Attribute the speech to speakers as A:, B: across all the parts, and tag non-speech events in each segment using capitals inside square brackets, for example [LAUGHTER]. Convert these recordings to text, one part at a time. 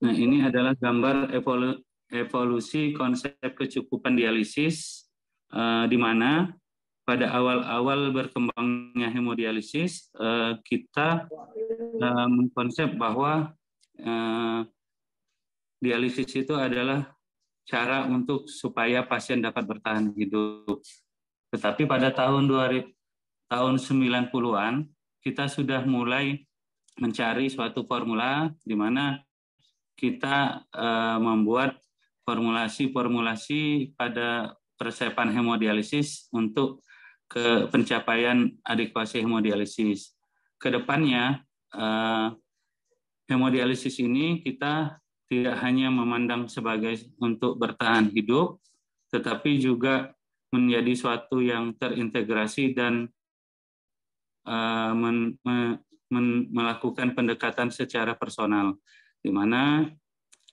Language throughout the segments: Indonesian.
A: Nah, ini adalah gambar evolu
B: evolusi
A: konsep kecukupan dialisis uh, di mana pada awal-awal berkembangnya hemodialisis uh, kita eh, mengkonsep bahwa uh, dialisis itu adalah cara untuk supaya pasien dapat bertahan hidup. Tetapi pada tahun 2000, tahun 90-an kita sudah mulai mencari suatu formula di mana kita uh, membuat formulasi-formulasi pada persiapan hemodialisis untuk ke pencapaian adekuasi hemodialisis. Kedepannya, uh, eh, hemodialisis ini kita tidak hanya memandang sebagai untuk bertahan hidup, tetapi juga menjadi suatu yang terintegrasi dan uh, men, me, men, melakukan pendekatan secara personal di mana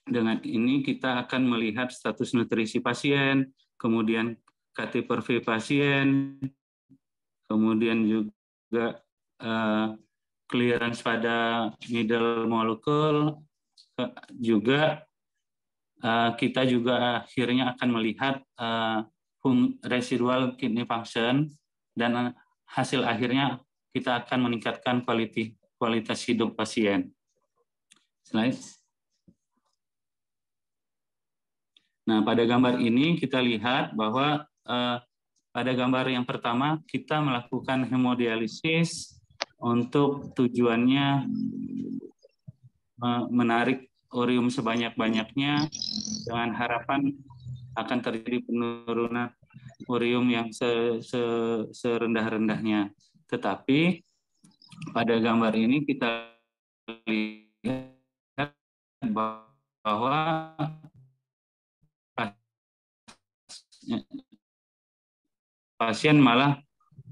A: dengan ini kita akan melihat status nutrisi pasien, kemudian KT V pasien, kemudian juga uh, clearance pada middle molecule, juga uh, kita juga akhirnya akan melihat uh, residual kidney function dan hasil akhirnya kita akan meningkatkan kualiti, kualitas hidup pasien slide. Nah, pada gambar ini kita lihat bahwa eh, pada gambar yang pertama kita melakukan hemodialisis untuk tujuannya eh, menarik urium sebanyak-banyaknya dengan harapan akan terjadi penurunan urium yang se, se, serendah-rendahnya. Tetapi pada gambar ini kita
B: lihat bahwa pasien malah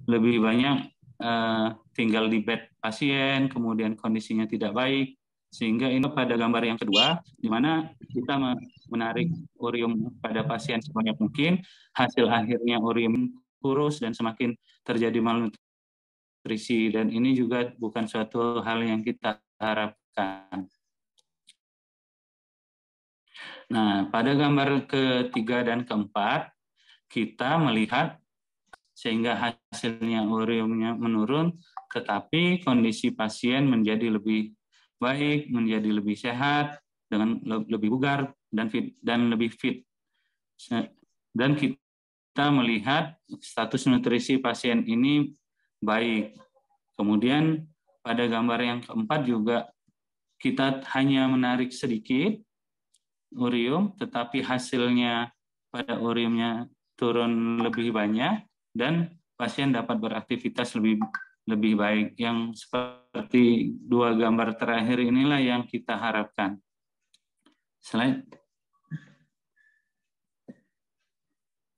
A: lebih banyak uh, tinggal di bed pasien, kemudian kondisinya tidak baik, sehingga ini pada gambar yang kedua, di mana kita menarik urium pada pasien sebanyak mungkin, hasil akhirnya urium kurus dan semakin terjadi malnutrisi, dan ini juga bukan suatu hal yang kita harapkan. Nah, pada gambar ketiga dan keempat, kita melihat sehingga hasilnya ureumnya menurun, tetapi kondisi pasien menjadi lebih baik, menjadi lebih sehat, dengan lebih bugar dan fit dan lebih fit. Dan kita melihat status nutrisi pasien ini baik. Kemudian pada gambar yang keempat juga kita hanya menarik sedikit urium, tetapi hasilnya pada uriumnya turun lebih banyak dan pasien dapat beraktivitas lebih lebih baik. Yang seperti dua gambar terakhir inilah yang kita harapkan. Selain,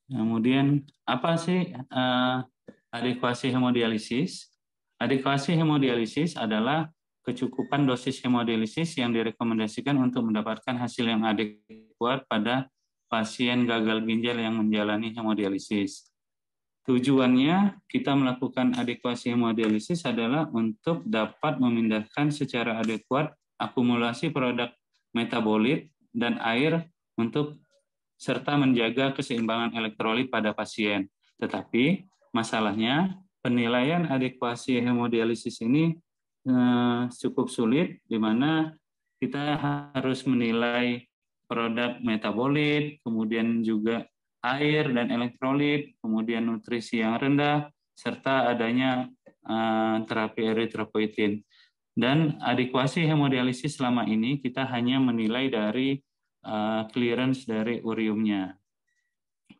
A: Kemudian apa sih uh, adekuasi hemodialisis? Adekuasi hemodialisis adalah kecukupan dosis hemodialisis yang direkomendasikan untuk mendapatkan hasil yang adekuat pada pasien gagal ginjal yang menjalani hemodialisis. Tujuannya kita melakukan adekuasi hemodialisis adalah untuk dapat memindahkan secara adekuat akumulasi produk metabolit dan air untuk serta menjaga keseimbangan elektrolit pada pasien. Tetapi masalahnya penilaian adekuasi hemodialisis ini Eh, cukup sulit, di mana kita harus menilai produk metabolit, kemudian juga air dan elektrolit, kemudian nutrisi yang rendah, serta adanya eh, terapi eritropoietin. Dan adekuasi hemodialisis selama ini kita hanya menilai dari eh, clearance dari uriumnya.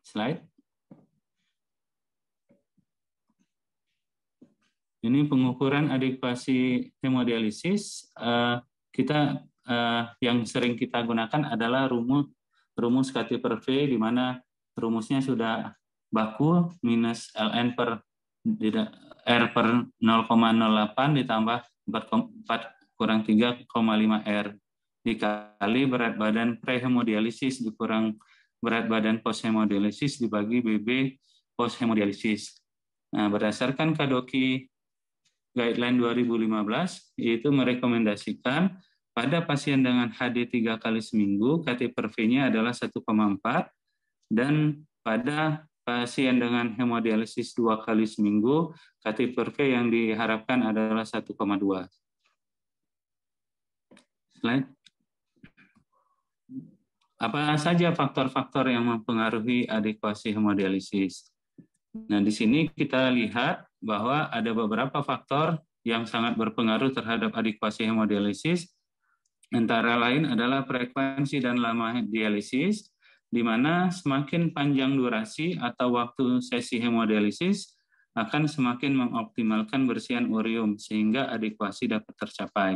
A: Slide. Ini pengukuran adekuasi hemodialisis. Uh, kita eh, yang sering kita gunakan adalah rumus rumus KT per V di mana rumusnya sudah baku minus ln per r per 0,08 ditambah 4, 4 kurang 3,5 r dikali berat badan prehemodialisis dikurang berat badan posthemodialisis dibagi BB posthemodialisis. Nah, berdasarkan kadoki guideline 2015 yaitu merekomendasikan pada pasien dengan HD 3 kali seminggu KT per V-nya adalah 1,4 dan pada pasien dengan hemodialisis dua kali seminggu, KT per V yang diharapkan adalah 1,2. Slide. Apa saja faktor-faktor yang mempengaruhi adekuasi hemodialisis? Nah, di sini kita lihat bahwa ada beberapa faktor yang sangat berpengaruh terhadap adikuasi hemodialisis. Antara lain adalah frekuensi dan lama dialisis, di mana semakin panjang durasi atau waktu sesi hemodialisis akan semakin mengoptimalkan bersihan urium sehingga adikuasi dapat tercapai.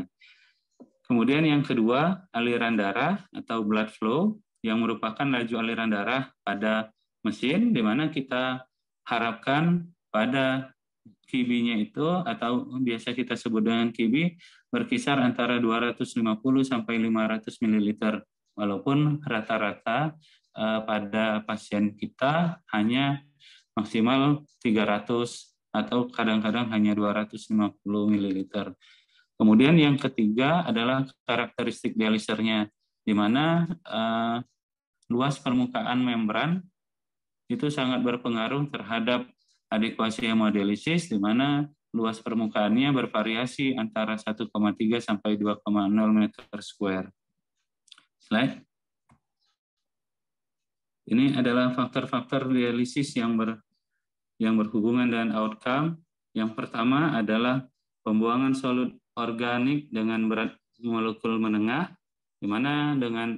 A: Kemudian yang kedua, aliran darah atau blood flow yang merupakan laju aliran darah pada mesin di mana kita harapkan pada kibinya itu atau biasa kita sebut dengan kibi berkisar antara 250 sampai 500 ml walaupun rata-rata uh, pada pasien kita hanya maksimal 300 atau kadang-kadang hanya 250 ml. Kemudian yang ketiga adalah karakteristik dialisernya di mana uh, luas permukaan membran itu sangat berpengaruh terhadap adekuasi hemodialisis di mana luas permukaannya bervariasi antara 1,3 sampai 2,0 meter square. Slide. Ini adalah faktor-faktor dialisis yang ber, yang berhubungan dengan outcome. Yang pertama adalah pembuangan solut organik dengan berat molekul menengah, di mana dengan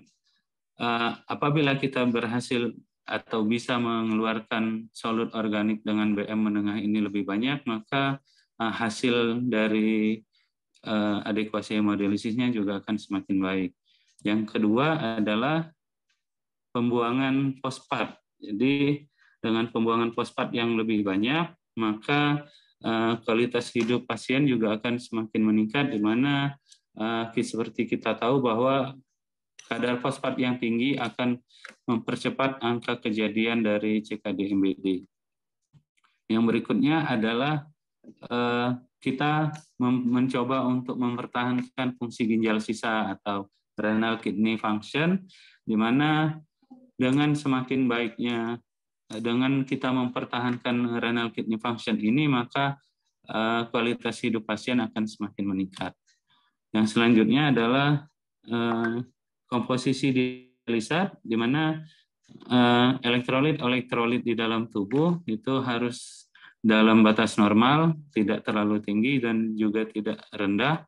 A: uh, apabila kita berhasil atau bisa mengeluarkan solut organik dengan BM menengah ini lebih banyak, maka eh, hasil dari adequasi eh, adekuasi hemodialisisnya juga akan semakin baik. Yang kedua adalah pembuangan fosfat. Jadi dengan pembuangan fosfat yang lebih banyak, maka eh, kualitas hidup pasien juga akan semakin meningkat di mana seperti kita tahu bahwa Kadar fosfat yang tinggi akan mempercepat angka kejadian dari CKD MBD. Yang berikutnya adalah eh, kita mencoba untuk mempertahankan fungsi ginjal sisa atau renal kidney function, di mana dengan semakin baiknya eh, dengan kita mempertahankan renal kidney function ini maka eh, kualitas hidup pasien akan semakin meningkat. Yang selanjutnya adalah komposisi dialisa di mana uh, elektrolit elektrolit di dalam tubuh itu harus dalam batas normal, tidak terlalu tinggi dan juga tidak rendah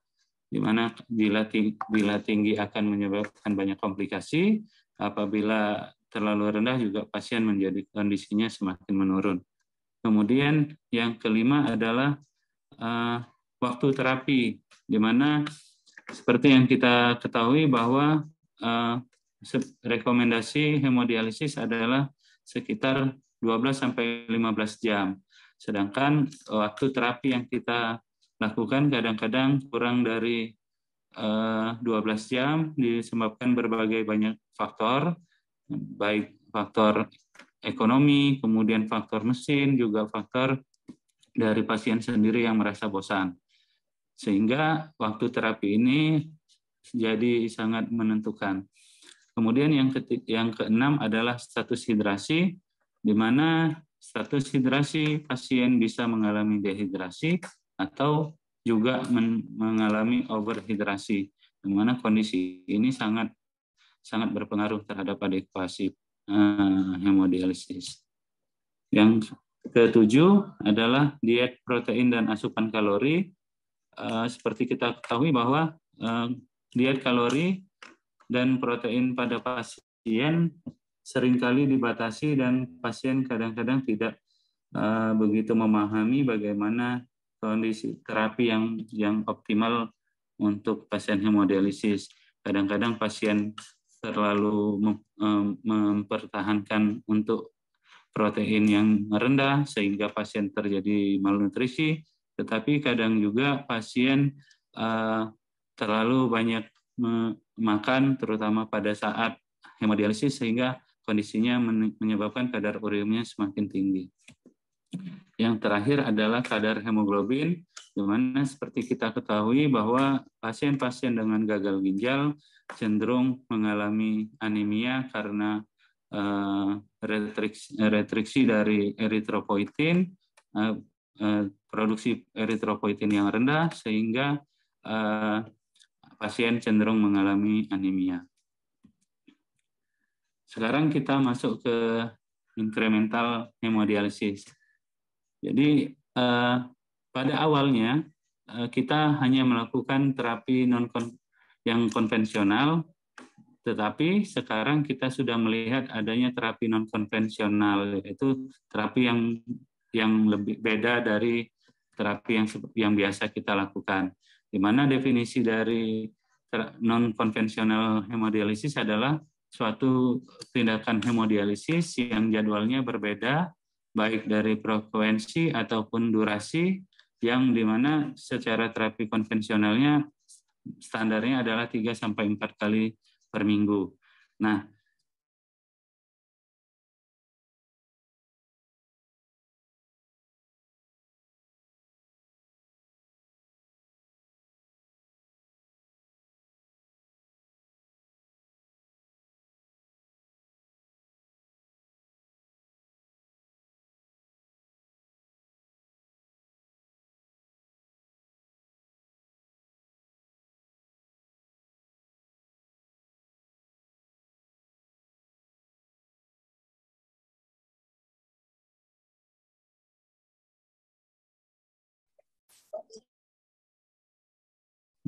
A: di mana bila tinggi, bila tinggi akan menyebabkan banyak komplikasi, apabila terlalu rendah juga pasien menjadi kondisinya semakin menurun. Kemudian yang kelima adalah uh, waktu terapi, di mana seperti yang kita ketahui bahwa Eh, rekomendasi hemodialisis adalah sekitar 12 sampai 15 jam. Sedangkan eh, waktu terapi yang kita lakukan kadang-kadang kurang dari 12 eh, jam disebabkan berbagai banyak faktor baik faktor ekonomi, kemudian faktor mesin, juga faktor dari pasien sendiri yang merasa bosan. Sehingga waktu terapi ini jadi sangat menentukan. Kemudian yang ketik, yang keenam adalah status hidrasi, di mana status hidrasi pasien bisa mengalami dehidrasi atau juga men, mengalami overhidrasi, di mana kondisi ini sangat sangat berpengaruh terhadap adekuasi uh, hemodialisis. Yang ketujuh adalah diet protein dan asupan kalori. uh, seperti kita ketahui bahwa uh, diet kalori dan protein pada pasien seringkali dibatasi dan pasien kadang-kadang tidak eh, begitu memahami bagaimana kondisi terapi yang yang optimal untuk pasien hemodialisis. Kadang-kadang pasien terlalu eh, mempertahankan untuk protein yang rendah sehingga pasien terjadi malnutrisi, tetapi kadang juga pasien eh, terlalu banyak makan terutama pada saat hemodialisis sehingga kondisinya menyebabkan kadar ureumnya semakin tinggi. Yang terakhir adalah kadar hemoglobin, di mana seperti kita ketahui bahwa pasien-pasien dengan gagal ginjal cenderung mengalami anemia karena uh, retriksi, retriksi dari eritropoietin, uh, produksi eritropoietin yang rendah, sehingga uh, pasien cenderung mengalami anemia. Sekarang kita masuk ke incremental hemodialisis. Jadi eh, pada awalnya eh, kita hanya melakukan terapi non yang konvensional, tetapi sekarang kita sudah melihat adanya terapi non konvensional, yaitu terapi yang yang lebih beda dari terapi yang yang biasa kita lakukan. Di mana definisi dari non konvensional hemodialisis adalah suatu tindakan hemodialisis yang jadwalnya berbeda baik dari frekuensi ataupun durasi yang dimana secara terapi konvensionalnya standarnya adalah
B: 3 sampai 4 kali per minggu. Nah,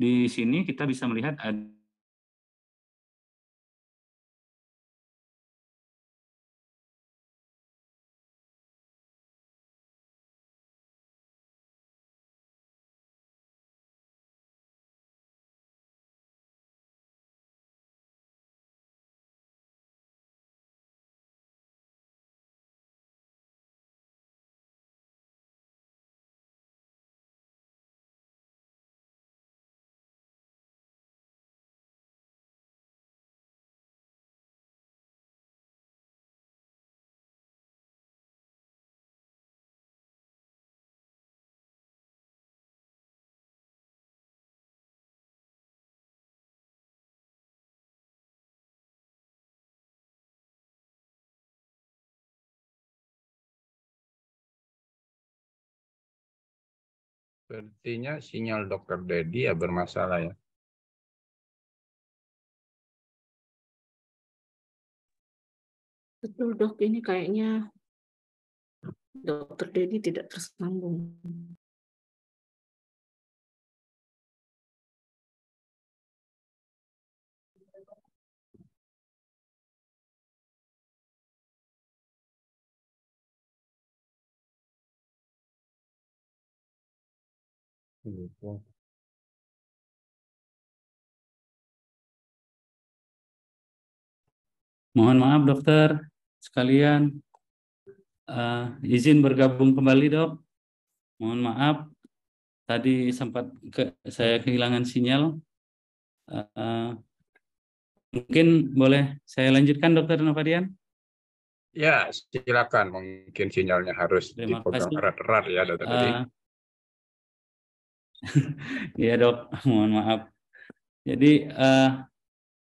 B: di sini kita bisa melihat ada Sepertinya sinyal dokter Dedi ya bermasalah ya. Betul dok, ini kayaknya dokter Dedi tidak tersambung. Gitu. Mohon maaf dokter sekalian, uh, izin bergabung kembali dok. Mohon
A: maaf tadi sempat ke, saya kehilangan sinyal. Uh, uh, mungkin boleh saya lanjutkan dokter Novadian? Ya silakan mungkin sinyalnya harus dipegang erat-erat ya dokter. Uh, Iya dok, [LAUGHS] mohon maaf. Jadi eh,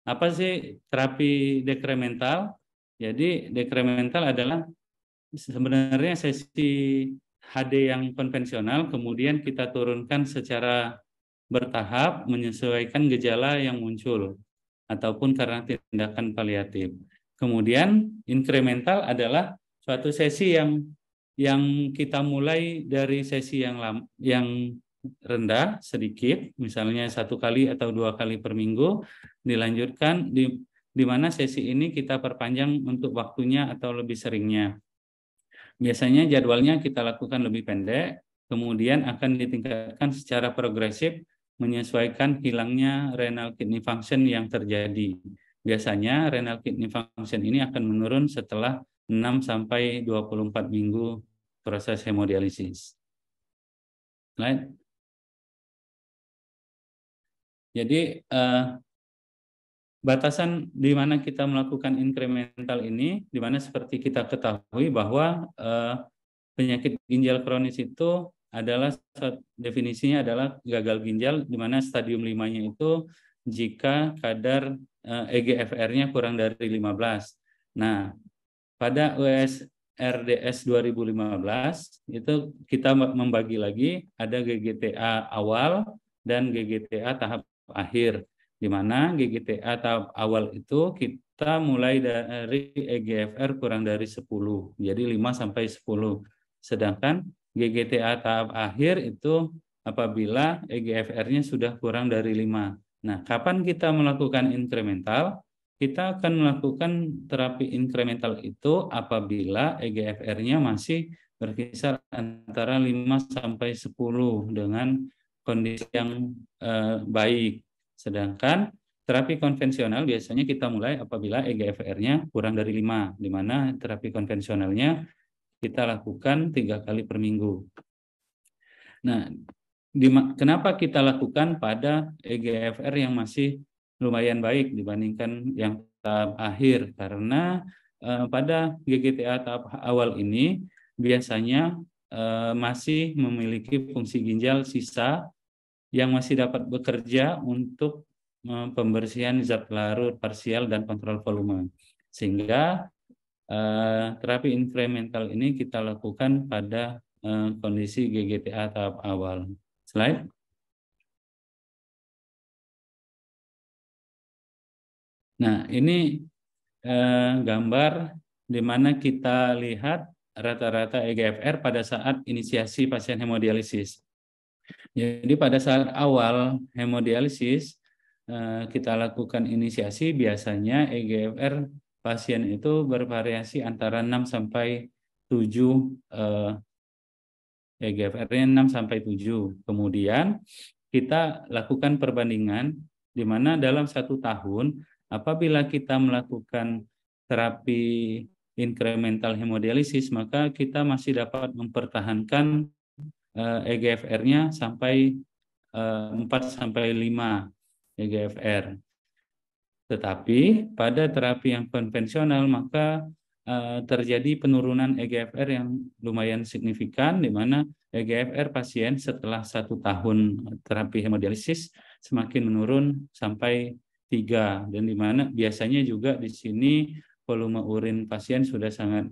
A: apa sih terapi dekremental? Jadi dekremental adalah sebenarnya sesi HD yang konvensional, kemudian kita turunkan secara bertahap menyesuaikan gejala yang muncul ataupun karena tindakan paliatif. Kemudian inkremental adalah suatu sesi yang yang kita mulai dari sesi yang lam, yang rendah sedikit, misalnya satu kali atau dua kali per minggu, dilanjutkan di, di mana sesi ini kita perpanjang untuk waktunya atau lebih seringnya. Biasanya jadwalnya kita lakukan lebih pendek, kemudian akan ditingkatkan secara progresif menyesuaikan hilangnya renal kidney function yang terjadi. Biasanya renal kidney function ini akan menurun setelah 6 sampai 24 minggu proses hemodialisis.
B: Right? Jadi eh, batasan di mana kita melakukan incremental ini, di mana seperti
A: kita ketahui bahwa eh, penyakit ginjal kronis itu adalah definisinya adalah gagal ginjal di mana stadium limanya itu jika kadar eh, EGFR-nya kurang dari 15. Nah, pada US RDS 2015 itu kita membagi lagi ada GGTA awal dan GGTA tahap akhir di mana GGTA tahap awal itu kita mulai dari EGFR kurang dari 10. Jadi 5 sampai 10. Sedangkan GGTA tahap akhir itu apabila EGFR-nya sudah kurang dari 5. Nah, kapan kita melakukan incremental? Kita akan melakukan terapi incremental itu apabila EGFR-nya masih berkisar antara 5 sampai 10 dengan kondisi yang eh, baik. Sedangkan terapi konvensional biasanya kita mulai apabila EGFR-nya kurang dari 5, di mana terapi konvensionalnya kita lakukan tiga kali per minggu. Nah, kenapa kita lakukan pada EGFR yang masih lumayan baik dibandingkan yang tahap akhir? Karena eh, pada GGTA tahap awal ini biasanya eh, masih memiliki fungsi ginjal sisa yang masih dapat bekerja untuk eh, pembersihan zat larut parsial dan kontrol volume. Sehingga eh, terapi incremental ini kita lakukan pada eh, kondisi GGTA tahap
B: awal. Slide. Nah, ini gambar di mana
A: kita lihat rata-rata EGFR pada saat inisiasi pasien hemodialisis. Jadi pada saat awal hemodialisis eh, kita lakukan inisiasi biasanya EGFR pasien itu bervariasi antara 6 sampai 7 egfr 6 sampai 7. Kemudian kita lakukan perbandingan di mana dalam satu tahun apabila kita melakukan terapi incremental hemodialisis maka kita masih dapat mempertahankan EGFR-nya eh, e sampai 4 eh, sampai 5 EGFR. Tetapi pada terapi yang konvensional maka uh, terjadi penurunan EGFR yang lumayan signifikan di mana EGFR pasien setelah satu tahun terapi hemodialisis semakin menurun sampai tiga dan di mana biasanya juga di sini volume urin pasien sudah sangat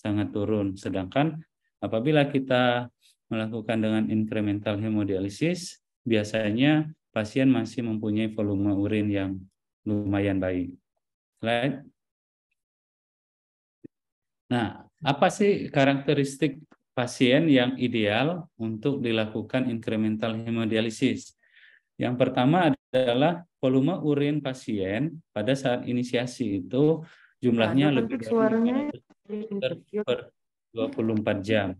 A: sangat turun sedangkan apabila kita melakukan dengan incremental hemodialisis, biasanya pasien masih mempunyai volume urin yang lumayan baik. Slide. Nah, apa sih karakteristik pasien yang ideal untuk dilakukan incremental hemodialisis? Yang pertama adalah volume urin pasien pada saat inisiasi itu jumlahnya nah, lebih dari per 24 jam.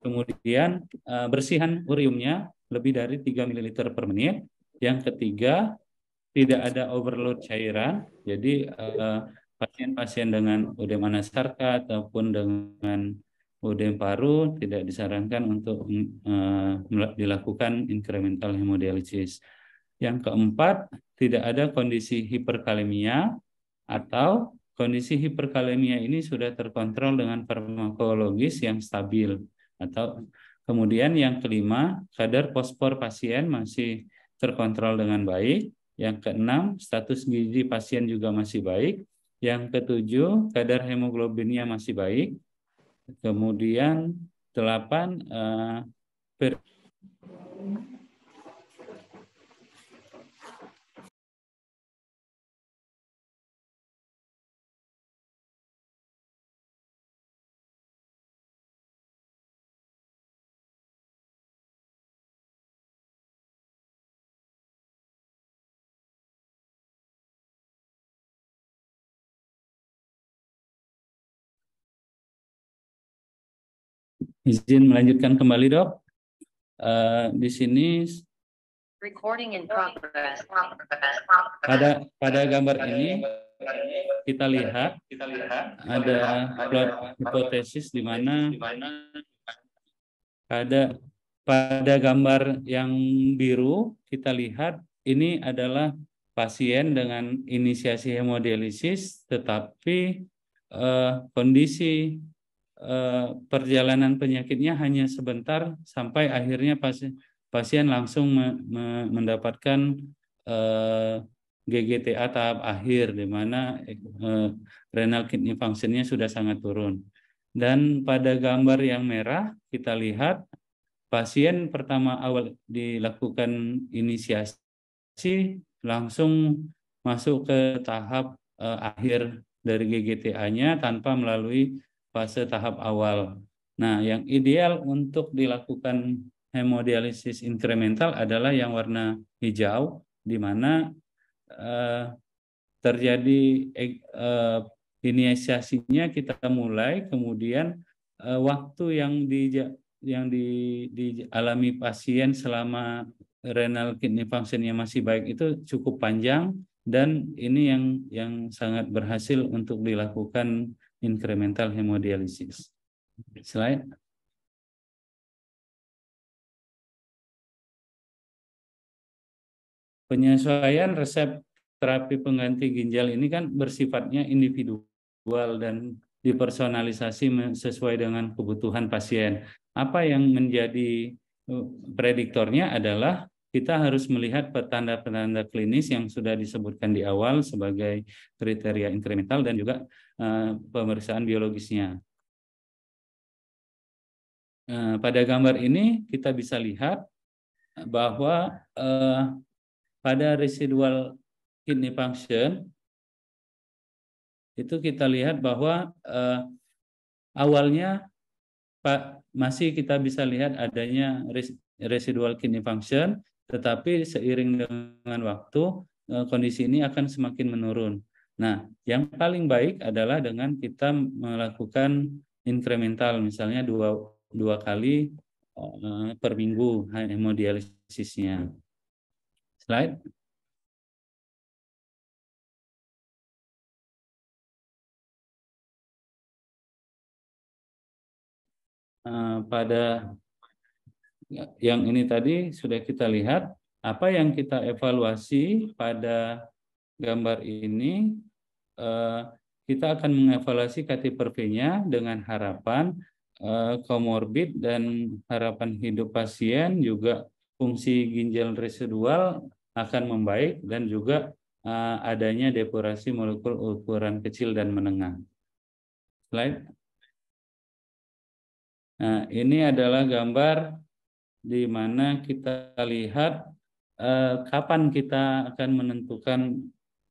A: Kemudian eh, bersihan uriumnya lebih dari 3 ml per menit. Yang ketiga, tidak ada overload cairan. Jadi eh, pasien-pasien dengan udem anasarka ataupun dengan udem paru tidak disarankan untuk eh, dilakukan incremental hemodialisis. Yang keempat, tidak ada kondisi hiperkalemia atau kondisi hiperkalemia ini sudah terkontrol dengan farmakologis yang stabil atau kemudian yang kelima kadar fosfor pasien masih terkontrol dengan baik yang keenam status gizi pasien juga masih baik yang ketujuh kadar hemoglobinnya masih baik kemudian delapan
B: uh, Izin melanjutkan kembali dok. Uh, di sini Recording in progress. Pada
A: pada gambar ini kita lihat ada plot hipotesis di mana pada pada gambar yang biru kita lihat ini adalah pasien dengan inisiasi hemodialisis tetapi eh, kondisi Eh, perjalanan penyakitnya hanya sebentar sampai akhirnya pasien, pasien langsung me, me, mendapatkan eh, GGTA tahap akhir di mana eh, renal kidney functionnya sudah sangat turun. Dan pada gambar yang merah kita lihat pasien pertama awal dilakukan inisiasi langsung masuk ke tahap eh, akhir dari GGTA-nya tanpa melalui fase tahap awal. Nah, yang ideal untuk dilakukan hemodialisis incremental adalah yang warna hijau, di mana eh, terjadi eh, eh inisiasinya kita mulai, kemudian eh, waktu yang di yang di, dialami pasien selama renal kidney functionnya masih baik itu cukup panjang dan ini yang yang sangat berhasil untuk
B: dilakukan incremental hemodialisis. Selain Penyesuaian resep terapi pengganti ginjal ini kan bersifatnya individual
A: dan dipersonalisasi sesuai dengan kebutuhan pasien. Apa yang menjadi e, prediktornya adalah kita harus melihat petanda-petanda klinis yang sudah disebutkan di awal sebagai kriteria incremental dan juga Eh, pemeriksaan biologisnya. Eh, pada gambar ini kita bisa lihat bahwa eh, pada residual kidney function itu kita lihat bahwa awalnya Pak masih kita bisa lihat adanya residual kidney function, tetapi seiring dengan waktu kondisi ini akan semakin menurun. Nah, yang paling baik adalah dengan kita melakukan incremental, misalnya dua, dua kali
B: eh, per minggu hemodialisisnya. Slide. Eh, pada yang ini tadi sudah kita lihat apa yang kita evaluasi
A: pada gambar ini Eh, kita akan mengevaluasi KTPRV-nya dengan harapan eh, komorbid dan harapan hidup pasien juga fungsi ginjal residual akan membaik dan juga eh, adanya depurasi molekul ukuran kecil dan menengah. Slide. Nah, ini adalah gambar di mana kita lihat eh, kapan kita akan menentukan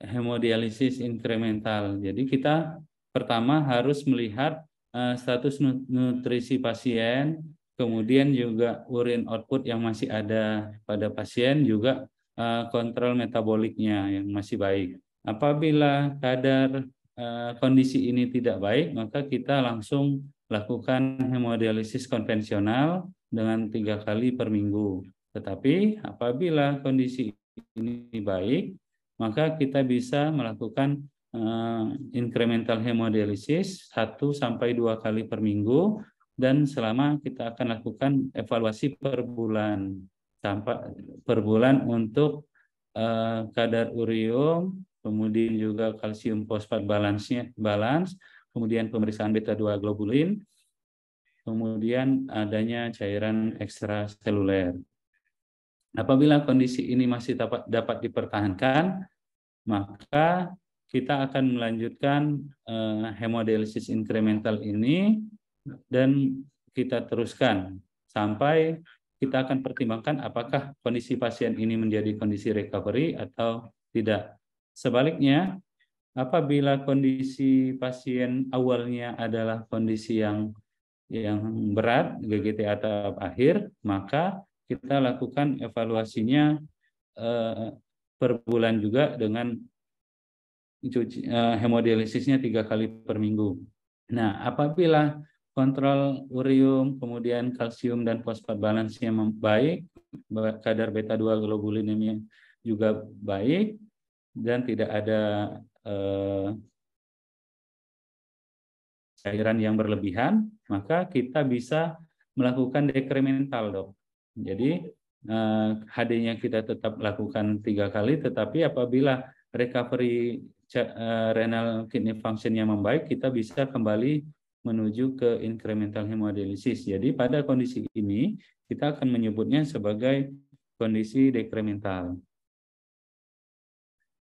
A: hemodialisis inkremental. Jadi kita pertama harus melihat eh, status nutrisi pasien, kemudian juga urin output yang masih ada pada pasien juga eh, kontrol metaboliknya yang masih baik. Apabila kadar eh, kondisi ini tidak baik, maka kita langsung lakukan hemodialisis konvensional dengan tiga kali per minggu. Tetapi apabila kondisi ini baik, maka kita bisa melakukan uh, incremental hemodialisis 1 sampai dua kali per minggu dan selama kita akan lakukan evaluasi per bulan tanpa per bulan untuk uh, kadar urium, kemudian juga kalsium fosfat balance-nya balance, kemudian pemeriksaan beta 2 globulin, kemudian adanya cairan ekstraseluler. Apabila kondisi ini masih dapat, dapat dipertahankan, maka kita akan melanjutkan eh, hemodialisis incremental ini dan kita teruskan sampai kita akan pertimbangkan apakah kondisi pasien ini menjadi kondisi recovery atau tidak. Sebaliknya, apabila kondisi pasien awalnya adalah kondisi yang yang berat, GGT atau akhir, maka kita lakukan evaluasinya eh, per bulan juga dengan eh, hemodialisisnya tiga kali per minggu. Nah, apabila kontrol urium, kemudian kalsium dan fosfat balansnya baik, kadar beta 2 globulinemia juga baik dan tidak ada eh, cairan yang berlebihan, maka kita bisa melakukan dekremental, Dok. Jadi HD-nya eh, kita tetap lakukan tiga kali, tetapi apabila recovery eh, renal kidney functionnya membaik, kita bisa kembali menuju ke incremental hemodialisis. Jadi pada kondisi ini kita akan menyebutnya sebagai kondisi dekremental.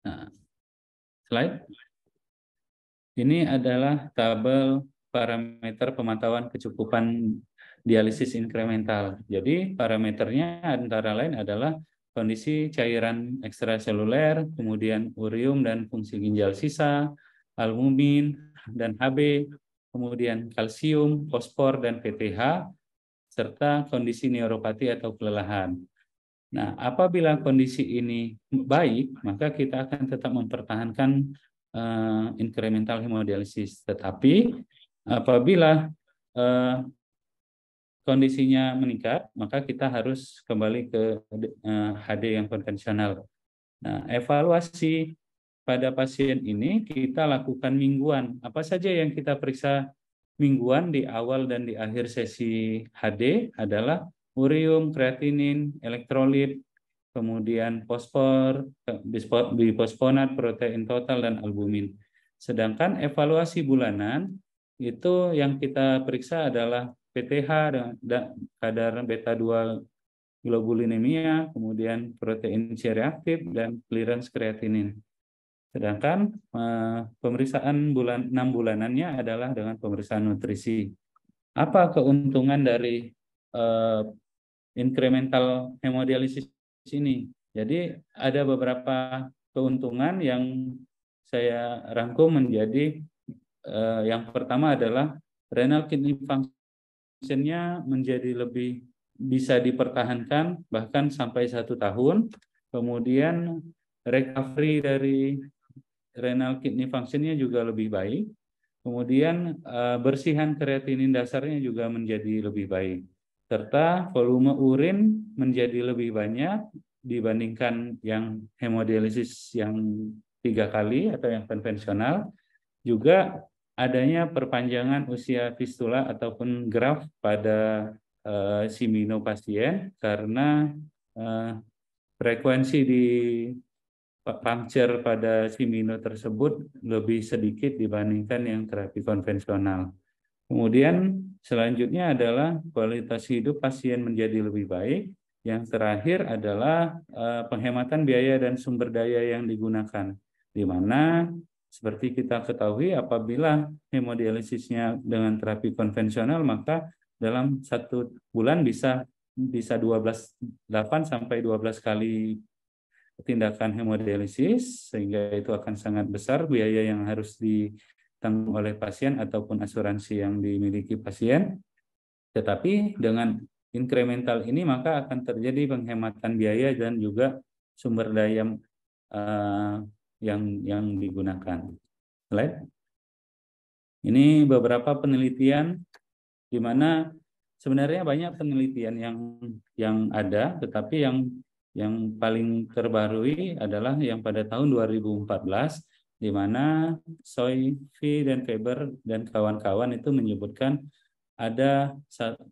A: Nah, slide. Ini adalah tabel parameter pemantauan kecukupan dialisis inkremental. Jadi parameternya antara lain adalah kondisi cairan ekstraseluler, kemudian urium dan fungsi ginjal sisa, albumin dan Hb, kemudian kalsium, fosfor dan PTH serta kondisi neuropati atau kelelahan. Nah, apabila kondisi ini baik, maka kita akan tetap mempertahankan uh, incremental hemodialisis. Tetapi apabila uh, kondisinya meningkat, maka kita harus kembali ke HD eh, yang konvensional. Nah, evaluasi pada pasien ini kita lakukan mingguan. Apa saja yang kita periksa mingguan di awal dan di akhir sesi HD adalah urium, kreatinin, elektrolit, kemudian fosfor, bisfosfonat, protein total, dan albumin. Sedangkan evaluasi bulanan itu yang kita periksa adalah PTH dan kadar beta 2 globulinemia, kemudian protein C reaktif dan clearance kreatinin. Sedangkan eh, pemeriksaan bulan 6 bulanannya adalah dengan pemeriksaan nutrisi. Apa keuntungan dari uh, incremental hemodialisis ini? Jadi ada beberapa keuntungan yang saya rangkum menjadi uh, yang pertama adalah renal kidney function optionnya menjadi lebih bisa dipertahankan bahkan sampai satu tahun. Kemudian recovery dari renal kidney functionnya juga lebih baik. Kemudian eh, bersihan kreatinin dasarnya juga menjadi lebih baik. Serta volume urin menjadi lebih banyak dibandingkan yang hemodialisis yang tiga kali atau yang konvensional. Juga adanya perpanjangan usia fistula ataupun graft pada uh, eh, simino pasien karena uh, frekuensi di puncture pada simino tersebut lebih sedikit dibandingkan yang terapi konvensional. Kemudian selanjutnya adalah kualitas hidup pasien menjadi lebih baik. Yang terakhir adalah uh, penghematan biaya dan sumber daya yang digunakan, di mana seperti kita ketahui apabila hemodialisisnya dengan terapi konvensional maka dalam satu bulan bisa bisa 12 8 sampai 12 kali tindakan hemodialisis sehingga itu akan sangat besar biaya yang harus ditanggung oleh pasien ataupun asuransi yang dimiliki pasien. Tetapi dengan incremental ini maka akan terjadi penghematan biaya dan juga sumber daya uh, yang yang digunakan. Slide. Ini beberapa penelitian di mana sebenarnya banyak penelitian yang yang ada, tetapi yang yang paling terbarui adalah yang pada tahun 2014 di mana Soy, V, dan Faber dan kawan-kawan itu menyebutkan ada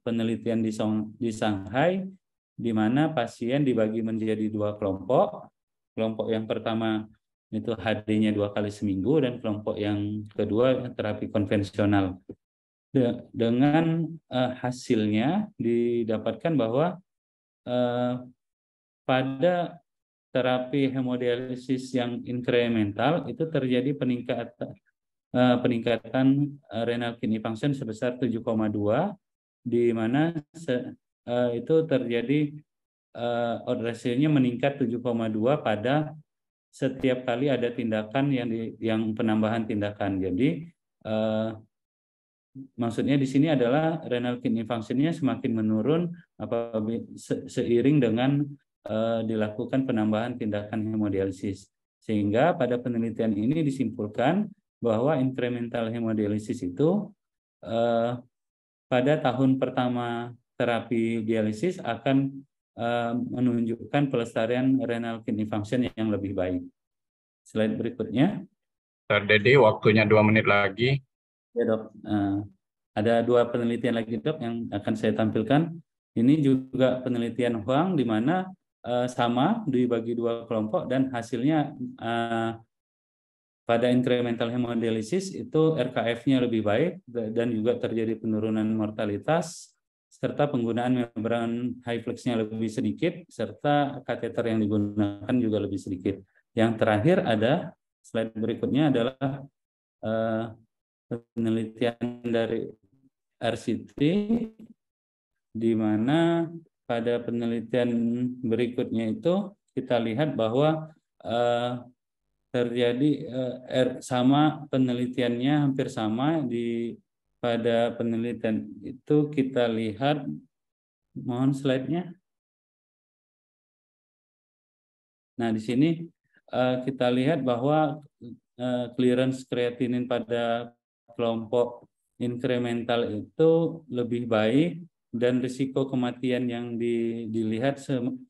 A: penelitian di, Song, di Shanghai di mana pasien dibagi menjadi dua kelompok. Kelompok yang pertama itu HD-nya dua kali seminggu dan kelompok yang kedua terapi konvensional. dengan uh, hasilnya didapatkan bahwa uh, pada terapi hemodialisis yang incremental itu terjadi eh, peningkatan uh, peningkatan uh, renal kidney function sebesar 7,2 di mana se, uh, itu terjadi uh, odd ratio-nya meningkat 7,2 pada setiap kali ada tindakan yang di, yang penambahan tindakan. Jadi eh, maksudnya di sini adalah renal kidney functionnya semakin menurun apabila seiring dengan eh, dilakukan penambahan tindakan hemodialisis. Sehingga pada penelitian ini disimpulkan bahwa incremental hemodialisis itu eh, pada tahun pertama terapi dialisis akan Eh, menunjukkan pelestarian renal kidney function yang lebih baik. Slide berikutnya. Dr. Dedi, waktunya dua menit lagi. Ya dok, uh, ada dua penelitian lagi dok yang akan saya tampilkan. Ini juga penelitian Huang di mana uh, sama dibagi dua kelompok dan hasilnya uh, pada incremental hemodialisis itu RKF-nya lebih baik dan juga terjadi penurunan mortalitas serta penggunaan membran high flexnya lebih sedikit, serta kateter yang digunakan juga lebih sedikit. Yang terakhir ada slide berikutnya adalah eh, penelitian dari RCT, di mana pada penelitian berikutnya itu kita lihat bahwa eh, terjadi eh, sama penelitiannya hampir sama di pada penelitian itu kita lihat mohon slide-nya. Nah, di sini eh, kita lihat bahwa eh, clearance kreatinin pada kelompok incremental itu lebih baik dan risiko kematian yang dilihat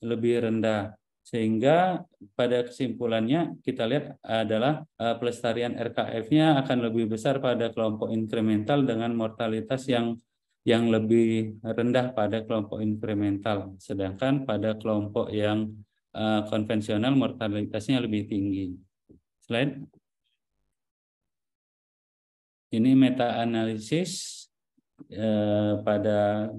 A: lebih rendah sehingga pada kesimpulannya kita lihat adalah eh, pelestarian RKF-nya akan lebih besar pada kelompok incremental dengan mortalitas yang yang lebih rendah pada kelompok incremental sedangkan pada kelompok yang eh, konvensional mortalitasnya lebih tinggi. Slide. Ini meta analisis eh, pada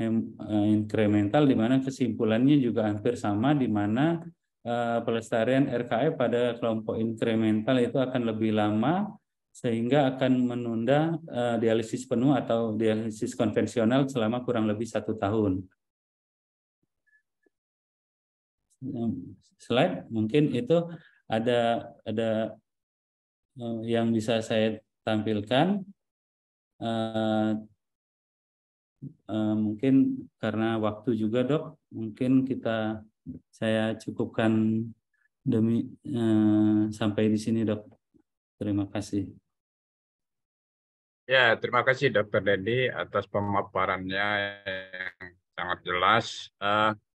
A: Eh, incremental di mana kesimpulannya juga hampir sama di mana eh, pelestarian RKE pada kelompok incremental itu akan lebih lama sehingga akan menunda eh, dialisis penuh atau dialisis konvensional selama kurang lebih satu tahun. Slide mungkin itu ada ada yang bisa saya tampilkan. Eh, mungkin karena waktu juga dok, mungkin kita saya cukupkan demi uh, sampai di sini dok. Terima kasih.
B: Ya, terima kasih Dokter Dedi atas pemaparannya yang sangat jelas. Uh,